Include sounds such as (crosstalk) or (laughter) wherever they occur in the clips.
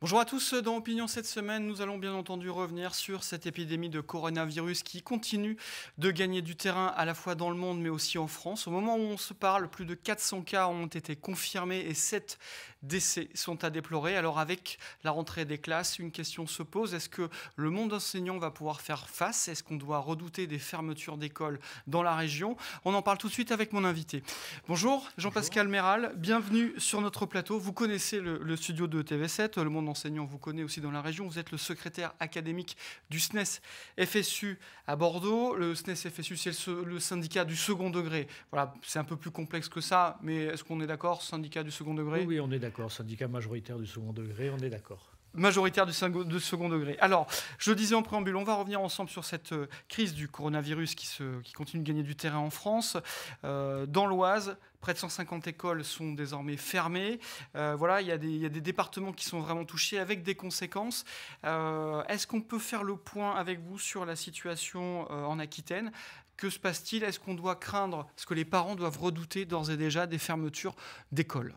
Bonjour à tous, dans Opinion cette semaine, nous allons bien entendu revenir sur cette épidémie de coronavirus qui continue de gagner du terrain à la fois dans le monde mais aussi en France. Au moment où on se parle, plus de 400 cas ont été confirmés et 7 décès sont à déplorer. Alors avec la rentrée des classes, une question se pose. Est-ce que le monde enseignant va pouvoir faire face Est-ce qu'on doit redouter des fermetures d'écoles dans la région On en parle tout de suite avec mon invité. Bonjour Jean-Pascal Méral, bienvenue sur notre plateau. Vous connaissez le, studio de TV7, le monde enseignant vous connaît aussi dans la région. Vous êtes le secrétaire académique du SNES FSU à Bordeaux. Le SNES FSU, c'est le, syndicat du second degré. Voilà, c'est un peu plus complexe que ça, mais est-ce qu'on est, d'accord, syndicat du second degré oui on est d'accord d'accord. Syndicat majoritaire du second degré, on est d'accord majoritaire du second degré. Alors, je le disais en préambule, on va revenir ensemble sur cette euh, crise du coronavirus qui, continue de gagner du terrain en France. Euh, dans l'Oise, près de 150 écoles sont désormais fermées. Euh, voilà, il y, a des, départements qui sont vraiment touchés avec des conséquences. Est-ce qu'on peut faire le point avec vous sur la situation en Aquitaine Que se passe-t-il Est-ce qu'on doit craindre, ce que les parents doivent redouter d'ores et déjà des fermetures d'écoles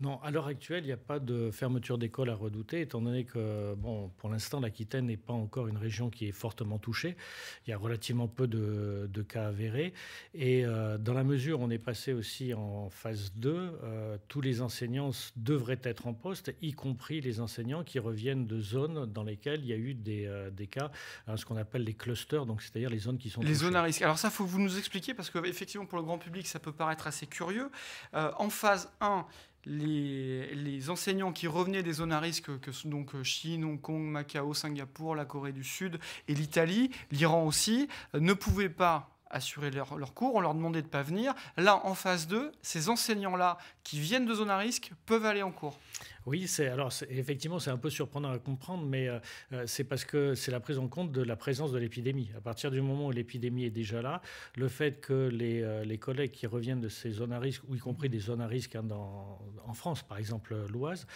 non, à l'heure actuelle, il n'y a pas de fermeture d'école à redouter, étant donné que, bon, pour l'instant, l'Aquitaine n'est pas encore une région qui est fortement touchée. Il y a relativement peu de, cas avérés. Et euh, dans la mesure où on est passé aussi en phase 2, euh, tous les enseignants devraient être en poste, y compris les enseignants qui reviennent de zones dans lesquelles il y a eu des, euh, cas, hein, ce qu'on appelle les clusters, donc c'est-à-dire les zones qui sont. Les zones à risque. Alors ça, faut que vous nous expliquiez, parce que, effectivement, pour le grand public, ça peut paraître assez curieux. en phase 1, les, enseignants qui revenaient des zones à risque, que sont donc euh, Chine, Hong Kong, Macao, Singapour, la Corée du Sud et l'Italie, l'Iran aussi, euh, ne pouvaient pas assurer leurs leur cours, on leur demandait de ne pas venir. Là, en phase 2, ces enseignants-là qui viennent de zones à risque peuvent aller en cours. Oui, c'est alors effectivement c'est un peu surprenant à comprendre, mais euh, euh, c'est parce que c'est la prise en compte de la présence de l'épidémie. À partir du moment où l'épidémie est déjà là, le fait que les, euh, collègues qui reviennent de ces zones à risque, ou y compris des zones à risque hein, en France, par exemple l'Oise,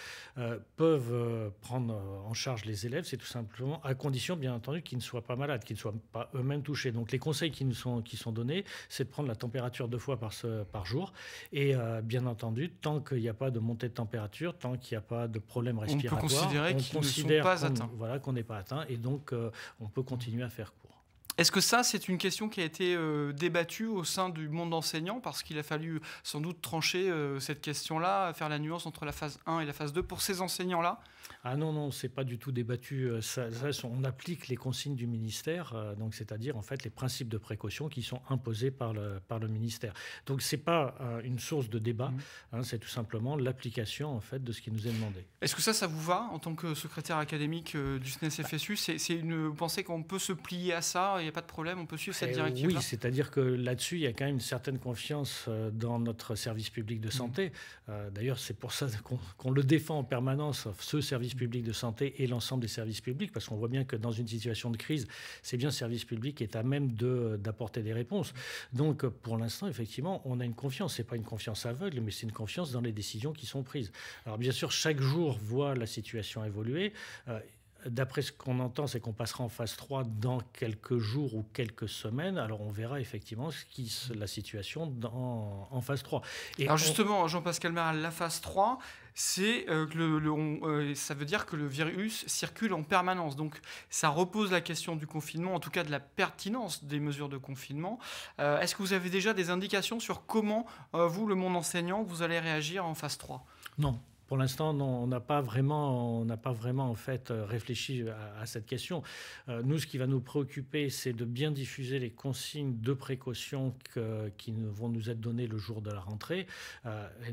peuvent prendre en charge les élèves, c'est tout simplement à condition, bien entendu, qu'ils ne soient pas malades, qu'ils ne soient pas eux-mêmes touchés. Donc les conseils qui nous sont qui sont donnés, c'est de prendre la température deux fois par, par jour, et bien entendu, tant qu'il n'y a pas de montée de température, tant qu'il n'y a pas de problème respiratoire, on peut considérer qu'ils ne pas atteint atteints. Voilà, qu'on n'est pas atteint et donc euh, on peut continuer à faire cours. Est-ce que ça, c'est une question qui a été euh, débattue au sein du monde enseignant Parce qu'il a fallu sans doute trancher euh, cette question-là, faire la nuance entre la phase 1 et la phase 2 pour ces enseignants-là ah non, non, c'est pas du tout débattu. Euh, ça, on applique les consignes du ministère, euh, donc c'est-à-dire en fait les principes de précaution qui sont imposés par le, par le ministère. Donc ce n'est pas euh, une source de débat, mmh. hein, c'est tout simplement l'application en fait de ce qui nous est demandé. Est-ce que ça, ça vous va en tant que secrétaire académique du SNES bah. FSU c'est, une, Vous pensez qu'on peut se plier à ça, il n'y a pas de problème, on peut suivre cette eh directive Oui, c'est-à-dire que là-dessus, il y a quand même une certaine confiance dans notre service public de mmh. santé. d'ailleurs, c'est pour ça qu'on, le défend en permanence, ce service public de santé et l'ensemble des services publics, parce qu'on voit bien que dans une situation de crise, c'est bien le service public qui est à même d'apporter des réponses. Donc, pour l'instant, effectivement, on a une confiance. C'est pas une confiance aveugle, mais c'est une confiance dans les décisions qui sont prises. Alors, bien sûr, chaque jour voit la situation évoluer. Euh, d'après ce qu'on entend, c'est qu'on passera en phase 3 dans quelques jours ou quelques semaines. Alors on verra effectivement ce qui la situation dans, en phase 3. Et Alors justement, Jean-Pascal à la phase 3, c'est euh, que le, euh, ça veut dire que le virus circule en permanence. Donc ça repose la question du confinement, en tout cas de la pertinence des mesures de confinement. Euh, est-ce que vous avez déjà des indications sur comment vous, le monde enseignant, vous allez réagir en phase 3 Non, pour l'instant, on n'a pas vraiment, on n'a pas vraiment en fait euh, réfléchi euh, à, cette question. Euh, nous, ce qui va nous préoccuper, c'est de bien diffuser les consignes de précaution qui vont nous être données le jour de la rentrée,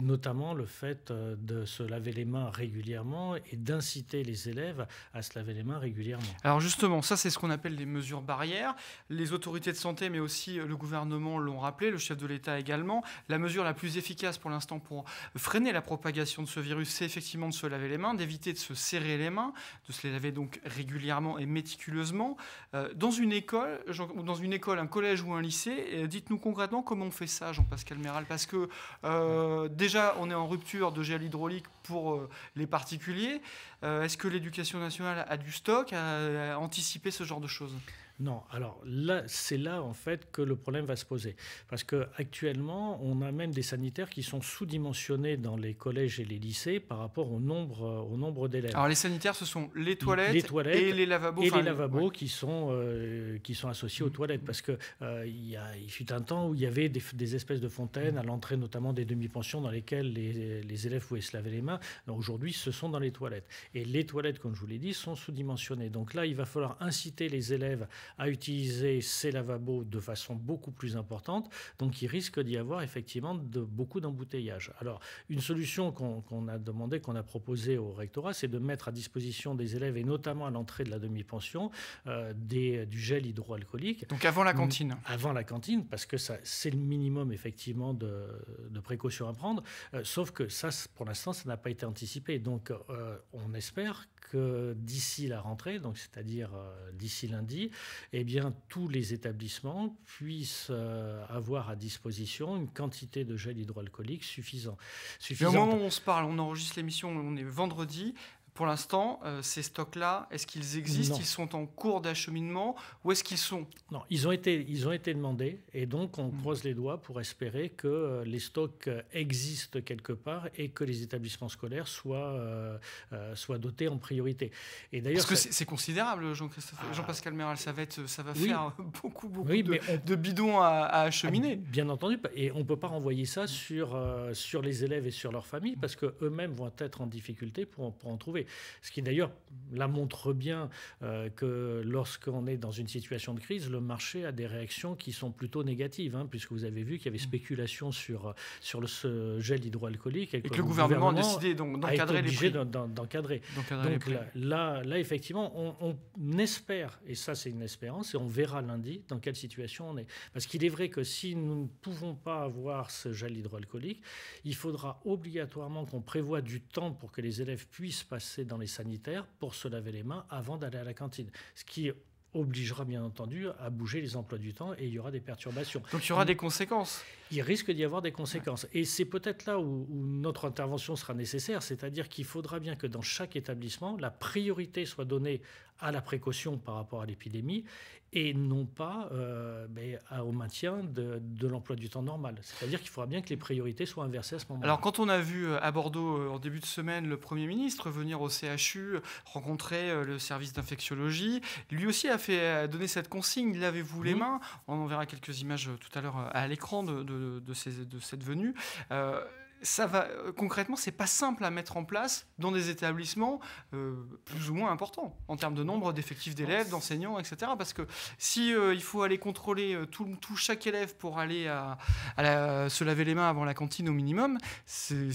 notamment le fait de se laver les mains régulièrement et d'inciter les élèves à se laver les mains régulièrement. Alors justement, ça, c'est ce qu'on appelle les mesures barrières. Les autorités de santé, mais aussi le gouvernement l'ont rappelé, le chef de l'État également. La mesure la plus efficace pour l'instant pour freiner la propagation de ce virus c'est effectivement de se laver les mains, d'éviter de se serrer les mains, de se les laver donc régulièrement et méticuleusement. Euh, dans une école, un collège ou un lycée, euh, dites-nous concrètement comment on fait ça, Jean-Pascal Méral, parce que euh, déjà on est en rupture de gel hydraulique pour les particuliers. Est-ce que l'éducation nationale a du stock à anticiper ce genre de choses non, alors là, c'est là en fait que le problème va se poser. Parce qu'actuellement, on a même des sanitaires qui sont sous-dimensionnés dans les collèges et les lycées par rapport au nombre, euh, au nombre d'élèves. Alors les sanitaires, ce sont les toilettes, et les lavabos. Et les lavabos qui, sont, euh, qui sont associés aux toilettes. Parce qu'il euh, il y a, il fut un temps où il y avait des, espèces de fontaines à l'entrée notamment des demi-pensions dans lesquelles les, les, élèves pouvaient se laver les mains. Aujourd'hui, ce sont dans les toilettes. Et les toilettes, comme je vous l'ai dit, sont sous-dimensionnées. Donc là, il va falloir inciter les élèves à utiliser ces lavabos de façon beaucoup plus importante. Donc il risque d'y avoir effectivement de, beaucoup d'embouteillages. Alors une solution qu'on a demandé, qu'on a proposée au rectorat, c'est de mettre à disposition des élèves, et notamment à l'entrée de la demi-pension, euh, du gel hydroalcoolique. Donc avant la mm, cantine Avant la cantine, parce que c'est le minimum effectivement de, de précautions à prendre. Euh, sauf que ça, pour l'instant, ça n'a pas été anticipé. Donc euh, on espère que d'ici la rentrée, donc c'est-à-dire d'ici lundi, eh bien, tous les établissements puissent euh, avoir à disposition une quantité de gel hydroalcoolique suffisante. Mais au moment où on se parle, on enregistre l'émission, on est vendredi, pour l'instant, euh, ces stocks-là, est-ce qu'ils existent Ils sont en cours d'acheminement Où est-ce qu'ils sont Non, ils ont, été, ils ont été demandés et donc on hmm. croise les doigts pour espérer que euh, les stocks euh, existent quelque part et que les établissements scolaires soient, soient dotés en priorité. Et d'ailleurs, Parce que c'est considérable, jean ah. Jean-Pascal Méral, ça va, être, ça va faire (laughs) beaucoup, beaucoup de, bidons à, ah, acheminer. bien entendu, et on ne peut pas renvoyer ça hmm. sur, sur les élèves et sur leurs familles parce qu'eux-mêmes vont être en difficulté pour en trouver ce qui d'ailleurs la montre bien euh, que lorsqu'on est dans une situation de crise, le marché a des réactions qui sont plutôt négatives, hein, puisque vous avez vu qu'il y avait mm. spéculation sur, sur le, ce gel hydroalcoolique. Et que, le gouvernement, a décidé d'encadrer les prix. D'encadrer. Donc Là, là, effectivement, on, on espère, et ça c'est une espérance, et on verra lundi dans quelle situation on est. Parce qu'il est vrai que si nous ne pouvons pas avoir ce gel hydroalcoolique, il faudra obligatoirement qu'on prévoie du temps pour que les élèves puissent passer dans les sanitaires pour se laver les mains avant d'aller à la cantine. Ce qui obligera bien entendu à bouger les emplois du temps et il y aura des perturbations. Donc il y aura des conséquences. Il risque d'y avoir des conséquences. Et c'est peut-être là où, notre intervention sera nécessaire, c'est-à-dire qu'il faudra bien que dans chaque établissement, la priorité soit donnée à la précaution par rapport à l'épidémie et non pas euh, ben, au maintien de, l'emploi du temps normal. C'est-à-dire qu'il faudra bien que les priorités soient inversées à ce moment-là. Alors quand on a vu euh, à Bordeaux euh, en début de semaine le Premier ministre venir au CHU rencontrer le service d'infectiologie, lui aussi a, fait, donner donné cette consigne, lavez-vous les mains. On en verra quelques images tout à l'heure à l'écran de, de cette venue. Euh, ça va, euh, concrètement, c'est pas simple à mettre en place dans des établissements euh, plus ou moins importants en termes de nombre d'effectifs d'élèves, d'enseignants, etc. Parce que si euh, il faut aller contrôler tout, tout chaque élève pour aller à, se laver les mains avant la cantine au minimum, c'est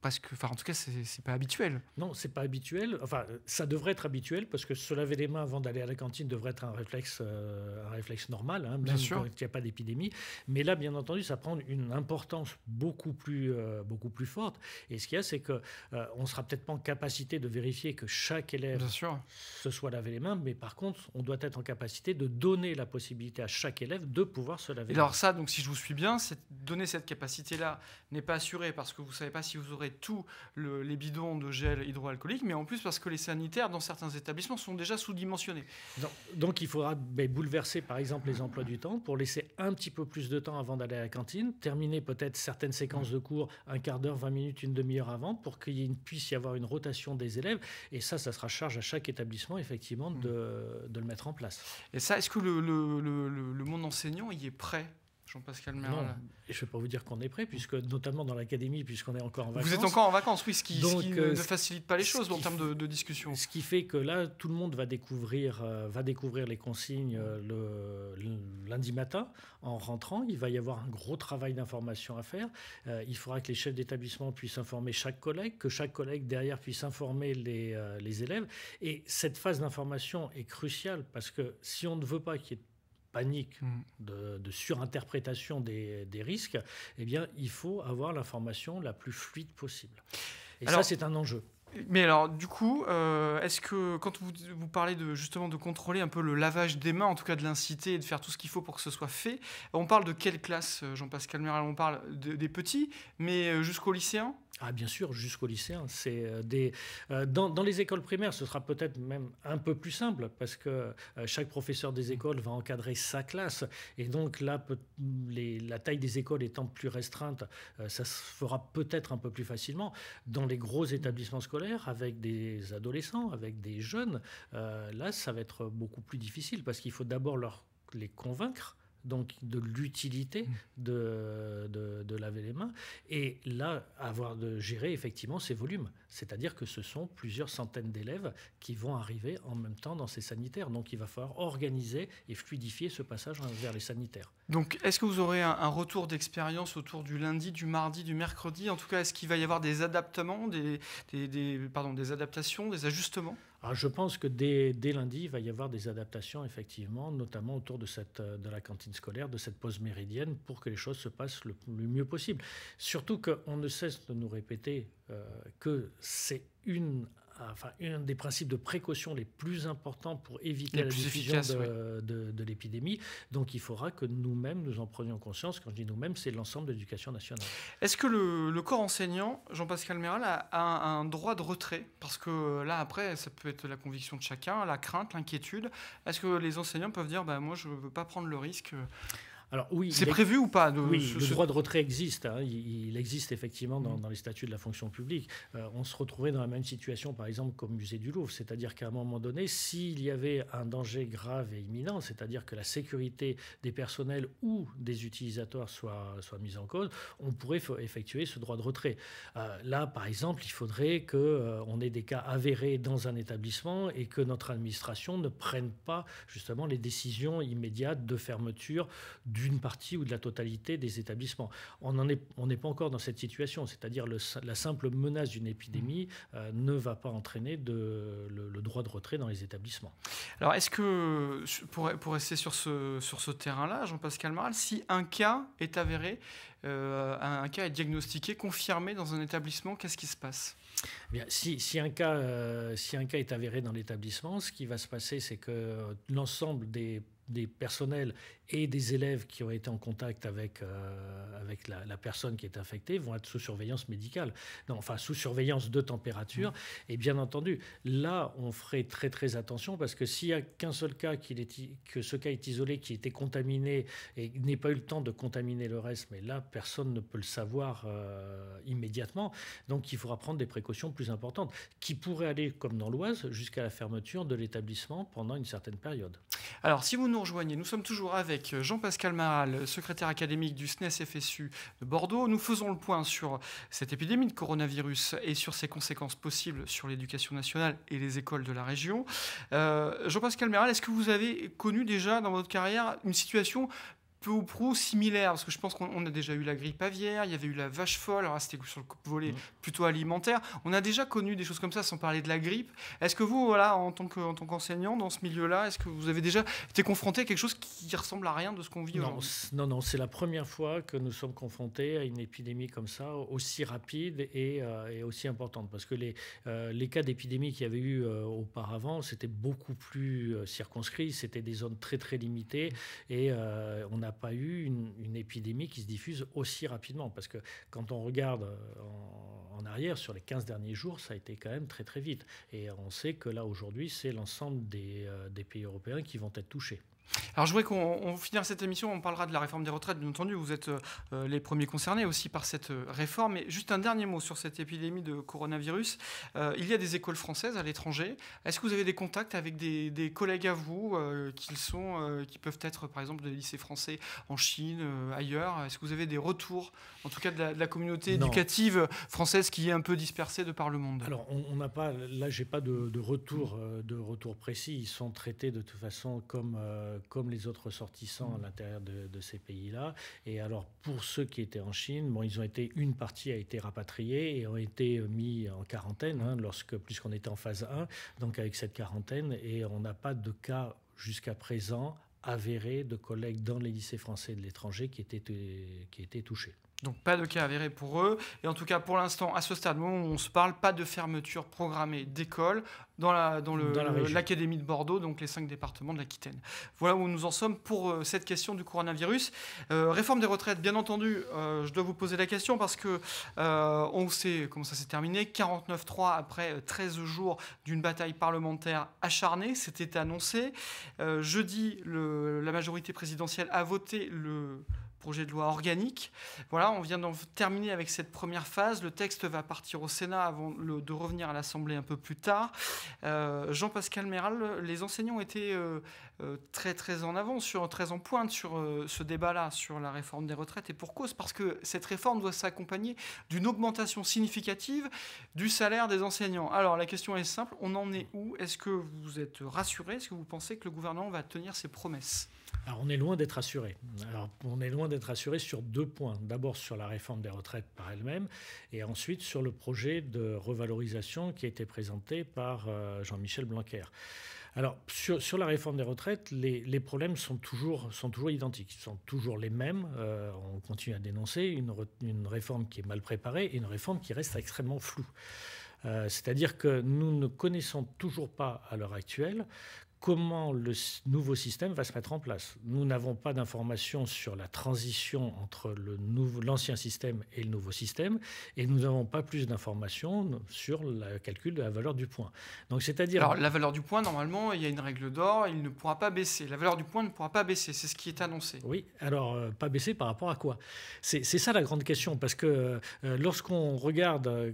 presque, enfin en tout cas, c'est pas habituel. Non, c'est pas habituel. Enfin, ça devrait être habituel parce que se laver les mains avant d'aller à la cantine devrait être un réflexe, un réflexe normal, hein, bien sûr. quand il n'y a pas d'épidémie. Mais là, bien entendu, ça prend une importance beaucoup plus euh, beaucoup plus forte. Et ce qu'il y a, c'est que euh, on sera peut-être pas en capacité de vérifier que chaque élève se soit lavé les mains, mais par contre, on doit être en capacité de donner la possibilité à chaque élève de pouvoir se laver. alors ça, donc si je vous suis bien, donner cette capacité-là n'est pas assurée parce que vous savez pas si vous aurez tous les bidons de gel hydroalcoolique, mais en plus parce que les sanitaires dans certains établissements sont déjà sous-dimensionnés. Donc, il faudra ben, bouleverser par exemple les emplois du temps pour laisser un petit peu plus de temps avant d'aller à la cantine, terminer peut-être certaines séquences de cours un quart d'heure, 20 minutes, une demi-heure avant pour qu'il puisse y avoir une rotation des élèves. Et ça, ça sera charge à chaque établissement, effectivement, de, mm. le mettre en place. Et ça, est-ce que le monde enseignant y est prêt Jean-Pascal je ne vais pas vous dire qu'on est prêt, puisque notamment dans l'académie, puisqu'on est encore en vacances. Vous êtes encore en vacances, oui, ce qui, euh, ne facilite pas les choses en termes de, discussion. Ce qui fait que là, tout le monde va découvrir, euh, va découvrir les consignes euh, le, lundi matin en rentrant. Il va y avoir un gros travail d'information à faire. il faudra que les chefs d'établissement puissent informer chaque collègue, que chaque collègue derrière puisse informer les, les élèves. Et cette phase d'information est cruciale parce que si on ne veut pas qu'il y ait panique, mm. de, surinterprétation des, risques, eh bien, il faut avoir l'information la plus fluide possible. Et ça, c'est un enjeu. Mais alors, du coup, euh, est-ce que quand vous, vous, parlez de, justement de contrôler un peu le lavage des mains, en tout cas de l'inciter et de faire tout ce qu'il faut pour que ce soit fait, on parle de quelle classe, euh, Jean-Pascal Mural On parle des petits, mais euh, jusqu'aux lycéens ah, bien sûr, jusqu'au lycéen. Hein, c'est euh, des euh, dans, les écoles primaires, ce sera peut-être même un peu plus simple parce que euh, chaque professeur des écoles va encadrer sa classe et donc là, la taille des écoles étant plus restreinte, ça se fera peut-être un peu plus facilement. Dans les gros établissements scolaires, avec des adolescents, avec des jeunes, là, ça va être beaucoup plus difficile parce qu'il faut d'abord leur les convaincre donc de l'utilité mmh. de, de, laver les mains, et là, avoir de gérer effectivement ces volumes. C'est-à-dire que ce sont plusieurs centaines d'élèves qui vont arriver en même temps dans ces sanitaires. Donc il va falloir organiser et fluidifier ce passage vers les sanitaires. Donc est-ce que vous aurez un, retour d'expérience autour du lundi, du mardi, du mercredi En tout cas, est-ce qu'il va y avoir des adaptements, des, adaptations, des ajustements ah, je pense que dès, lundi, il va y avoir des adaptations, effectivement, notamment autour euh, de, la cantine scolaire, de cette pause méridienne, pour que les choses se passent le mieux possible. Surtout qu'on ne cesse de nous répéter euh, que c'est une, enfin, un des principes de précaution les plus importants pour éviter la diffusion de, l'épidémie. Donc il faudra que nous-mêmes nous en prenions conscience. Quand je dis nous-mêmes, c'est l'ensemble de l'éducation nationale. Est-ce que le, corps enseignant, Jean-Pascal Méral, a, un droit de retrait Parce que là, après, ça peut être la conviction de chacun, la crainte, l'inquiétude. Est-ce que les enseignants peuvent dire bah, Moi, je ne veux pas prendre le risque euh, alors oui, c'est prévu ou pas Oui, le droit de retrait existe. Hein. il, existe effectivement dans, les statuts de la fonction publique. Euh, on se retrouvait dans la même situation, par exemple, qu'au musée du Louvre, c'est-à-dire qu'à un moment donné, s'il y avait un danger grave et imminent, c'est-à-dire que la sécurité des personnels ou des utilisateurs soit, soit mise en cause, on pourrait effectuer ce droit de retrait. Euh, là, par exemple, il faudrait que euh, on ait des cas avérés dans un établissement et que notre administration ne prenne pas justement les décisions immédiates de fermeture d'une partie ou de la totalité des établissements. On n'est est, pas encore dans cette situation, c'est-à-dire la simple menace d'une épidémie mmh. euh, ne va pas entraîner le, droit de retrait dans les établissements. Alors est-ce que, pour, rester sur ce, terrain-là, Jean-Pascal Maral, si un cas est avéré, euh, un cas est diagnostiqué, confirmé dans un établissement, qu'est-ce qui se passe eh bien, euh, si, un cas, est avéré dans l'établissement, ce qui va se passer, c'est que l'ensemble des des personnels et des élèves qui ont été en contact avec, euh, avec la, personne qui est infectée vont être sous surveillance médicale, non, enfin sous surveillance de température. Mmh. Et bien entendu, là, on ferait très très attention parce que s'il n'y a qu'un seul cas, qui est, que ce cas est isolé, qui était contaminé et n'est pas eu le temps de contaminer le reste, mais là, personne ne peut le savoir euh, immédiatement. Donc il faudra prendre des précautions plus importantes qui pourraient aller, comme dans l'Oise, jusqu'à la fermeture de l'établissement pendant une certaine période. Alors si vous nous rejoignez, nous sommes toujours avec Jean-Pascal Maral, secrétaire académique du SNES FSU de Bordeaux. Nous faisons le point sur cette épidémie de coronavirus et sur ses conséquences possibles sur l'éducation nationale et les écoles de la région. Euh, Jean-Pascal Maral, est-ce que vous avez connu déjà dans votre carrière une situation peu ou prou similaire, parce que je pense qu'on a déjà eu la grippe aviaire, il y avait eu la vache folle, alors c'était sur le volet mm. plutôt alimentaire. On a déjà connu des choses comme ça, sans parler de la grippe. Est-ce que vous, voilà, en tant qu'enseignant dans ce milieu-là, est-ce que vous avez déjà été confronté à quelque chose qui ressemble à rien de ce qu'on vit Non, non, non c'est la première fois que nous sommes confrontés à une épidémie comme ça, aussi rapide euh, et, aussi importante, parce que les, euh, les cas d'épidémie qu'il y avait eu euh, auparavant, c'était beaucoup plus circonscrit, c'était des zones très très limitées, et on a n'a pas eu une, épidémie qui se diffuse aussi rapidement. Parce que quand on regarde euh, en, arrière, sur les 15 derniers jours, ça a été quand même très très vite. Et on sait que là, aujourd'hui, c'est l'ensemble des euh, pays européens qui vont être touchés. Alors je voudrais qu'on finisse cette émission, on parlera de la réforme des retraites, bien entendu, vous êtes euh, euh, les premiers concernés aussi par cette euh, réforme. Mais juste un dernier mot sur cette épidémie de coronavirus. il y a des écoles françaises à l'étranger. Est-ce que vous avez des contacts avec des, collègues à vous qui, sont, qui peuvent être par exemple des lycées français en Chine, ailleurs Est-ce que vous avez des retours, en tout cas de la, communauté éducative française qui est un peu dispersée de par le monde Alors on n'a pas, là j'ai pas de, de, retour, de retour précis. Ils sont traités de toute façon comme comme les autres ressortissants à l'intérieur de, ces pays-là. Et alors, pour ceux qui étaient en Chine, bon, ils ont été, une partie a été rapatriée et ont été mis en quarantaine, hein, lorsque, puisqu'on était en phase 1, donc avec cette quarantaine, et on n'a pas de cas jusqu'à présent avérés de collègues dans les lycées français de l'étranger qui étaient, euh, qui étaient touchés. Donc pas de cas avérés pour eux. Et en tout cas, pour l'instant, à ce stade on on se parle, pas de fermeture programmée d'écoles dans la dans l'académie de Bordeaux, donc les cinq départements de l'Aquitaine. Voilà où nous en sommes pour euh, cette question du coronavirus. Euh, réforme des retraites, bien entendu, euh, je dois vous poser la question parce que on sait comment ça s'est terminé. 49-3 après 13 jours d'une bataille parlementaire acharnée, c'était annoncé. jeudi, la majorité présidentielle a voté le projet de loi organique. Voilà, on vient d'en terminer avec cette première phase. Le texte va partir au Sénat avant de revenir à l'Assemblée un peu plus tard. Euh, Jean-Pascal Méral, les enseignants étaient euh, euh, très très en avant, sur, très en pointe sur ce débat-là, sur la réforme des retraites, et pour cause, parce que cette réforme doit s'accompagner d'une augmentation significative du salaire des enseignants. Alors la question est simple, on en est où Est-ce que vous êtes rassuré Est-ce que vous pensez que le gouvernement va tenir ses promesses alors on est loin d'être assuré. Alors on est loin d'être assuré sur deux points. D'abord sur la réforme des retraites par elle-même et ensuite sur le projet de revalorisation qui a été présenté par euh, Jean-Michel Blanquer. Alors sur, la réforme des retraites, les, problèmes sont toujours, sont toujours identiques, sont toujours les mêmes. Euh, on continue à dénoncer une, réforme qui est mal préparée et une réforme qui reste extrêmement floue. Euh, c'est-à-dire que nous ne connaissons toujours pas à l'heure actuelle comment le nouveau système va se mettre en place. Nous n'avons pas d'informations sur la transition entre l'ancien système et le nouveau système, et nous n'avons pas plus d'informations sur le calcul de la valeur du point. Donc, c'est-à-dire... Alors, la valeur du point, normalement, il y a une règle d'or, il ne pourra pas baisser. La valeur du point ne pourra pas baisser, c'est ce qui est annoncé. Oui, alors, euh, pas baisser par rapport à quoi C'est ça la grande question, parce que euh, lorsqu'on regarde euh,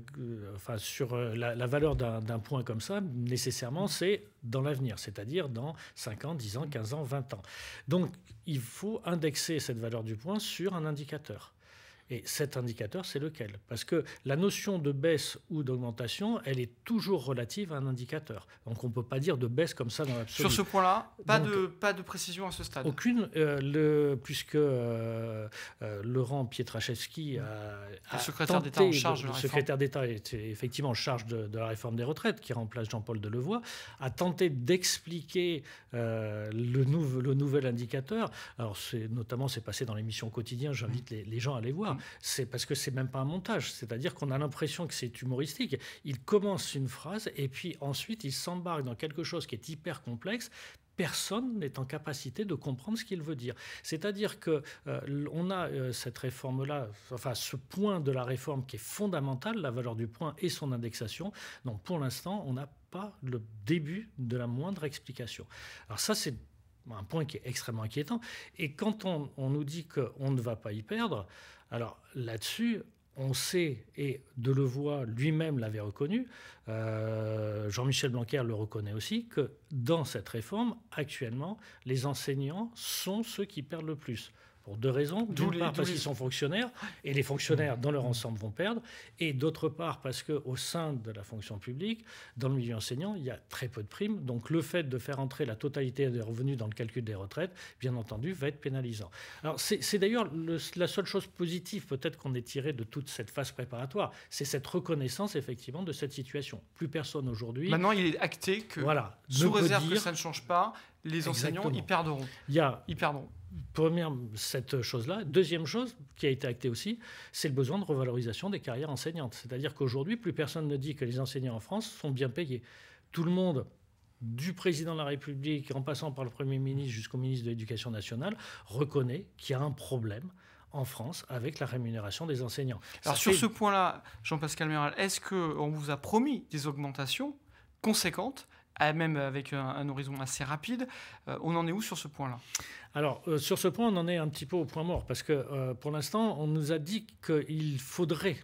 enfin, sur la, la valeur d'un point comme ça, nécessairement, c'est dans l'avenir, c'est-à-dire dans 5 ans, 10 ans, 15 ans, 20 ans. Donc il faut indexer cette valeur du point sur un indicateur. Et cet indicateur, c'est lequel Parce que la notion de baisse ou d'augmentation, elle est toujours relative à un indicateur. Donc on ne peut pas dire de baisse comme ça dans l'absolu. Sur ce point-là, pas, de, pas de précision à ce stade Aucune, euh, le, puisque euh, euh, Laurent Pietraszewski a, Le secrétaire d'État en charge de, la réforme. secrétaire d'État était effectivement en charge de, la réforme des retraites, qui remplace Jean-Paul Delevoye, a tenté d'expliquer le, le nouvel indicateur. Alors notamment, c'est passé dans l'émission quotidien, j'invite mmh. les, les gens à les voir. C'est parce que c'est même pas un montage. C'est-à-dire qu'on a l'impression que c'est humoristique. Il commence une phrase et puis ensuite il s'embarque dans quelque chose qui est hyper complexe personne n'est en capacité de comprendre ce qu'il veut dire. C'est-à-dire que euh, a euh, cette réforme-là, enfin ce point de la réforme qui est fondamental, la valeur du point et son indexation. Donc pour l'instant, on n'a pas le début de la moindre explication. Alors ça, c'est un point qui est extrêmement inquiétant. Et quand on, on nous dit qu'on ne va pas y perdre, alors là-dessus, on sait, et Delevoye lui-même l'avait reconnu, euh, Jean-Michel Blanquer le reconnaît aussi, que dans cette réforme, actuellement, les enseignants sont ceux qui perdent le plus. Pour deux raisons. D'une part, parce qu'ils sont fonctionnaires, et les fonctionnaires, dans leur ensemble, vont perdre. Et d'autre part, parce qu'au sein de la fonction publique, dans le milieu enseignant, il y a très peu de primes. Donc, le fait de faire entrer la totalité des revenus dans le calcul des retraites, bien entendu, va être pénalisant. Alors, c'est d'ailleurs la seule chose positive, peut-être, qu'on ait tiré de toute cette phase préparatoire. C'est cette reconnaissance, effectivement, de cette situation. Plus personne aujourd'hui. Maintenant, il est acté que, sous réserve que ça ne change pas, les enseignants, y perdront. Il y a ils perdront. Première, cette chose-là. Deuxième chose qui a été actée aussi, c'est le besoin de revalorisation des carrières enseignantes. C'est-à-dire qu'aujourd'hui, plus personne ne dit que les enseignants en France sont bien payés. Tout le monde du président de la République en passant par le Premier ministre jusqu'au ministre de l'Éducation nationale, reconnaît qu'il y a un problème en France avec la rémunération des enseignants. Alors sur ce point-là, Jean-Pascal Méral, est-ce qu'on vous a promis des augmentations conséquentes même avec un, horizon assez rapide. Euh, on en est où sur ce point-là Alors, euh, sur ce point, on en est un petit peu au point mort, parce que euh, pour l'instant, on nous a dit qu'il faudrait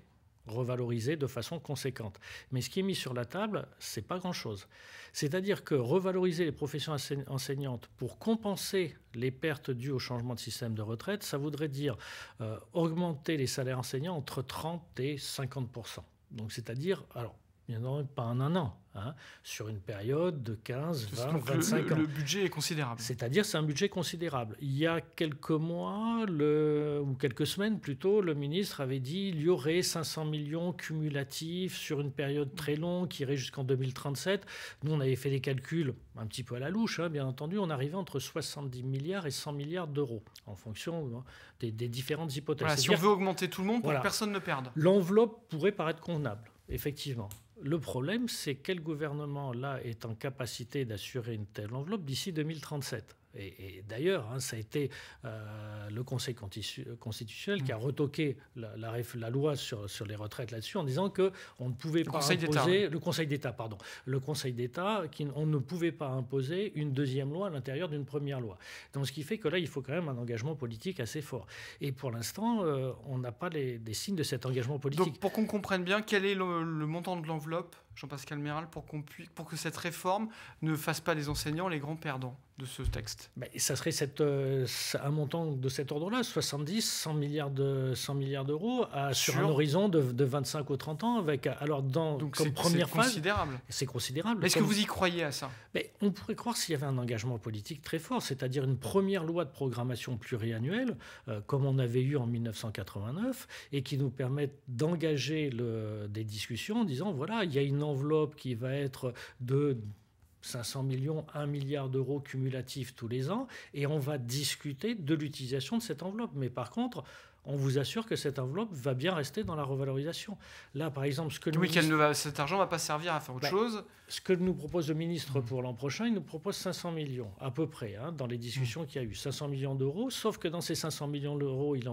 revaloriser de façon conséquente. Mais ce qui est mis sur la table, c'est pas grand-chose. C'est-à-dire que revaloriser les professions enseignantes pour compenser les pertes dues au changement de système de retraite, ça voudrait dire augmenter les salaires enseignants entre 30 et 50 donc, c'est-à-dire, alors, pas en un an, hein, sur une période de 15, 20, 25 le, ans. Le budget est considérable. C'est-à-dire, c'est un budget considérable. Il y a quelques mois, le, ou quelques semaines plutôt, le ministre avait dit il y aurait 500 millions cumulatifs sur une période très longue qui irait jusqu'en 2037. Nous, on avait fait des calculs un petit peu à la louche, hein, bien entendu. On arrivait entre 70 milliards et 100 milliards d'euros, en fonction hein, des, différentes hypothèses. si on veut augmenter tout le monde pour que personne ne perde. L'enveloppe pourrait paraître convenable, effectivement. Le problème, c'est quel gouvernement, là, est en capacité d'assurer une telle enveloppe d'ici 2037 et, d'ailleurs, hein, ça a été euh, le Conseil constitutionnel qui a mm. retoqué la, loi sur, les retraites là-dessus en disant que ne pouvait le pas Conseil imposer le Conseil d'État, pardon, le Conseil d'État, on ne pouvait pas imposer une deuxième loi à l'intérieur d'une première loi. Donc, ce qui fait que là, il faut quand même un engagement politique assez fort. Et pour l'instant, euh, on n'a pas les, des signes de cet engagement politique. pour qu'on comprenne bien, quel est le montant de l'enveloppe Jean-Pascal Méral, pour, qu'on puisse, pour que cette réforme ne fasse pas les enseignants les grands perdants de ce texte bah, Ça serait cette, euh, un montant de cet ordre-là, 70, 100 milliards, de, 100 milliards d'euros, sur, un horizon de, 25 ou 30 ans. Avec, alors dans, comme première phase. C'est considérable. Est-ce que vous y croyez à ça Mais On pourrait croire s'il y avait un engagement politique très fort, c'est-à-dire une première loi de programmation pluriannuelle, euh, comme on avait eu en 1989, et qui nous permette d'engager des discussions en disant voilà, il y a une enveloppe qui va être de 500 millions, 1 milliard d'euros cumulatifs tous les ans, et on va discuter de l'utilisation de cette enveloppe. Mais par contre, on vous assure que cette enveloppe va bien rester dans la revalorisation. Là, par exemple, ce que le cet argent va pas servir à faire autre chose. Ce que nous propose le ministre mmh. pour l'an prochain, il nous propose 500 millions, à peu près, hein, dans les mmh. discussions qu'il y a eu. 500 millions d'euros, sauf que dans ces 500 millions d'euros, il,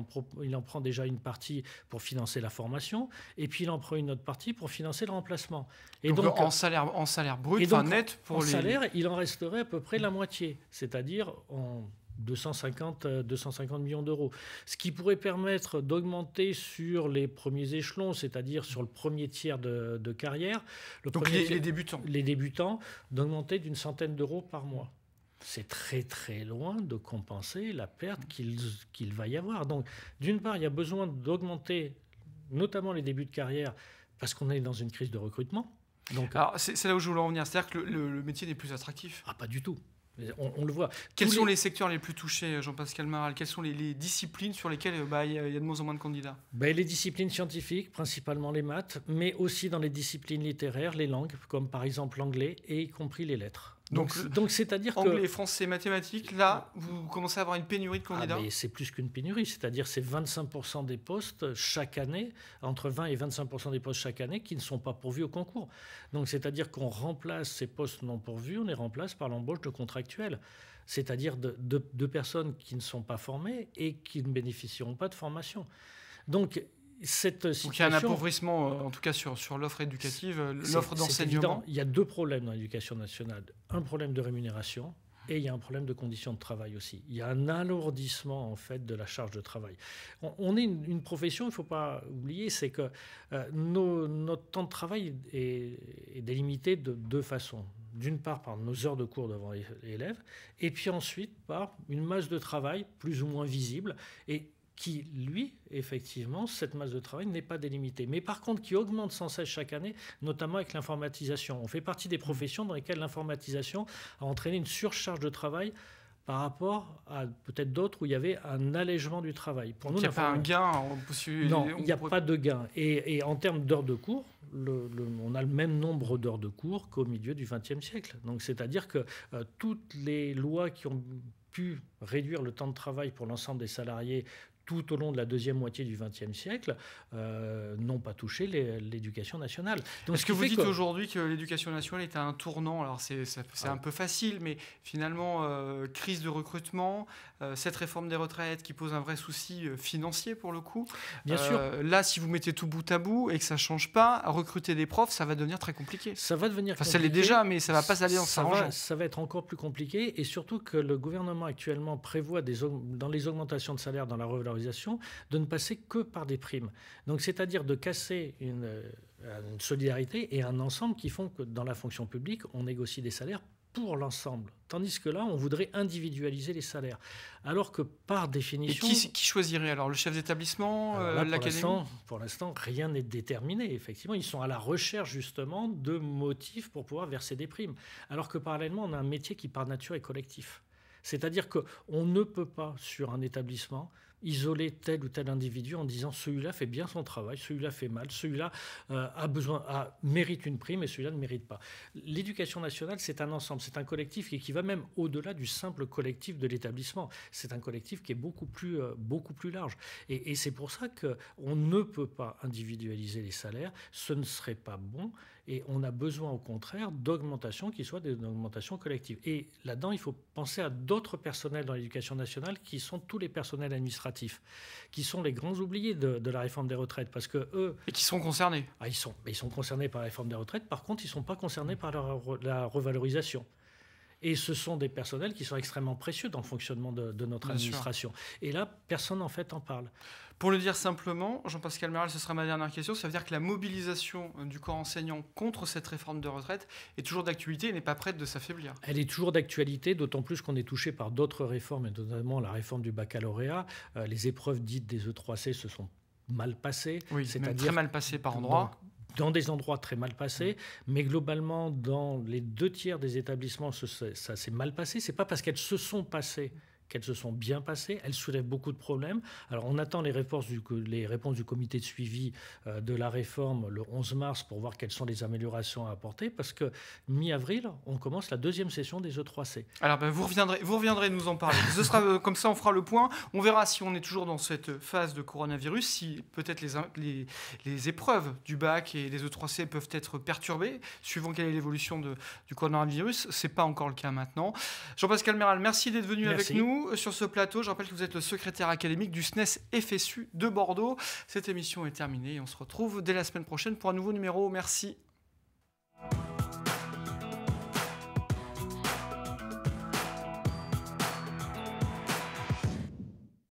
en prend déjà une partie pour financer la formation, et puis il en prend une autre partie pour financer le remplacement. Et donc, en, salaire, en salaire brut, net pour en salaire, il en resterait à peu près la moitié. C'est-à-dire, on 250, 250 euh, millions d'euros. Ce qui pourrait permettre d'augmenter sur les premiers échelons, c'est-à-dire sur le premier tiers de, carrière. Donc les, débutants. Les débutants, d'augmenter d'une centaine d'euros par mois. C'est très très loin de compenser la perte qu'il va y avoir. Donc d'une part, il y a besoin d'augmenter notamment les débuts de carrière parce qu'on est dans une crise de recrutement. Donc, c'est là où je voulais en venir, c'est-à-dire que le métier n'est plus attractif. Ah pas du tout. On, le voit. Quels sont les... secteurs les plus touchés, euh, Jean-Pascal Maral Quelles sont les, disciplines sur lesquelles euh, bah, il y, a de moins en moins de candidats ben, Les disciplines scientifiques, principalement les maths, mais aussi dans les disciplines littéraires, les langues, comme par exemple l'anglais, et y compris les lettres. Donc, c'est-à-dire que... Anglais, français, mathématiques, là, vous commencez à avoir une pénurie de ah, candidats ah, C'est plus qu'une pénurie, c'est-à-dire c'est 25% des postes chaque année, entre 20 et 25% des postes chaque année qui ne sont pas pourvus au concours. Donc c'est-à-dire qu'on remplace ces postes non pourvus, on les remplace par l'embauche de contractuels, c'est-à-dire de, de personnes qui ne sont pas formées et qui ne bénéficieront pas de formation. Donc cette Donc il y a un appauvrissement, euh, en tout cas sur, sur l'offre éducative, euh, l'offre d'enseignement. Il y a deux problèmes dans l'éducation nationale. Un problème de rémunération, et il y a un problème de conditions de travail aussi. Il y a un alourdissement en fait de la charge de travail. On, est une, profession, il ne faut pas oublier, c'est que euh, notre temps de travail est, est délimité de deux façons. D'une part par nos heures de cours devant les élèves, et puis ensuite par une masse de travail plus ou moins visible. Et qui, lui, effectivement, cette masse de travail n'est pas délimitée, mais par contre qui augmente sans cesse chaque année, notamment avec l'informatisation. On fait partie des mmh. professions dans lesquelles l'informatisation a entraîné une surcharge de travail par rapport à peut-être d'autres où il y avait un allègement du travail. Pour nous, il n'y a pas un gain. Non, il n'y a pas de gain. Et, en termes d'heures de cours, on a le même nombre d'heures de cours qu'au milieu du XXe siècle. Donc, c'est-à-dire que euh, toutes les lois qui ont pu réduire le temps de travail pour l'ensemble des salariés, tout au long de la deuxième moitié du XXe siècle, euh, n'ont pas touché l'éducation nationale. Est-ce que vous dites aujourd'hui que l'éducation nationale est à un tournant Alors c'est ah. un peu facile, mais finalement, euh, crise de recrutement, euh, cette réforme des retraites qui pose un vrai souci financier pour le coup. Bien sûr. Là, si vous mettez tout bout à bout et que ça ne change pas, recruter des profs, ça va devenir très compliqué. Ça va devenir enfin, ça l'est déjà, mais ça va pas aller en ça ça va être encore plus compliqué et surtout que le gouvernement actuellement prévoit des, dans les augmentations de salaire, dans la revalorisation, de ne passer que par des primes. Donc c'est-à-dire de casser euh, une, solidarité et un ensemble qui font que dans la fonction publique, on négocie des salaires pour l'ensemble. Tandis que là, on voudrait individualiser les salaires. Alors que par définition... Et qui, choisirait alors Le chef d'établissement euh, L'académie Pour l'instant, rien n'est déterminé. Effectivement, ils sont à la recherche justement de motifs pour pouvoir verser des primes. Alors que parallèlement, on a un métier qui par nature est collectif. C'est-à-dire qu'on ne peut pas, sur un établissement, isoler tel ou tel individu en disant celui-là fait bien son travail, celui-là fait mal, celui-là euh, a besoin, a, mérite une prime et celui-là ne mérite pas. L'éducation nationale, c'est un ensemble, c'est un collectif qui va même au-delà du simple collectif de l'établissement. C'est un collectif qui est beaucoup plus, euh, beaucoup plus large. Et, et c'est pour ça qu'on ne peut pas individualiser les salaires. Ce ne serait pas bon. Et on a besoin au contraire d'augmentations qui soient des augmentations collectives. Et là-dedans, il faut penser à d'autres personnels dans l'éducation nationale qui sont tous les personnels administratifs, qui sont les grands oubliés de, la réforme des retraites, parce que eux... Et qui sont concernés. Ah, ils, sont, ils sont concernés par la réforme des retraites, par contre, ils ne sont pas concernés par la revalorisation. Et ce sont des personnels qui sont extrêmement précieux dans le fonctionnement de, notre administration. Et là, personne en fait en parle. Pour le dire simplement, Jean-Pascal Méral, ce sera ma dernière question, ça veut dire que la mobilisation euh, du corps enseignant contre cette réforme de retraite est toujours d'actualité et n'est pas prête de s'affaiblir. Elle est toujours d'actualité, d'autant plus qu'on est touché par d'autres réformes, et notamment la réforme du baccalauréat. Euh, les épreuves dites des E3C se sont mal passées. Oui, c'est-à-dire très mal passées par endroit dans des endroits très mal passés, mais globalement, dans les deux tiers des établissements, ça, ça s'est mal passé. C'est pas parce qu'elles se sont passées qu'elles se sont bien passées, elles soulèvent beaucoup de problèmes. Alors on attend les réponses du, les réponses du comité de suivi euh, de la réforme le 11 mars pour voir quelles sont les améliorations à apporter, parce que mi-avril, on commence la deuxième session des E3C. Alors ben, vous, reviendrez, vous reviendrez nous en parler. Ce sera euh, comme ça, on fera le point. On verra si on est toujours dans cette phase de coronavirus, si peut-être les, les, les, épreuves du bac et les E3C peuvent être perturbées, suivant quelle est l'évolution du coronavirus. Ce n'est pas encore le cas maintenant. Jean-Pascal Méral, merci d'être venu avec nous sur ce plateau. Je rappelle que vous êtes le secrétaire académique du SNES FSU de Bordeaux. Cette émission est terminée et on se retrouve dès la semaine prochaine pour un nouveau numéro. Merci.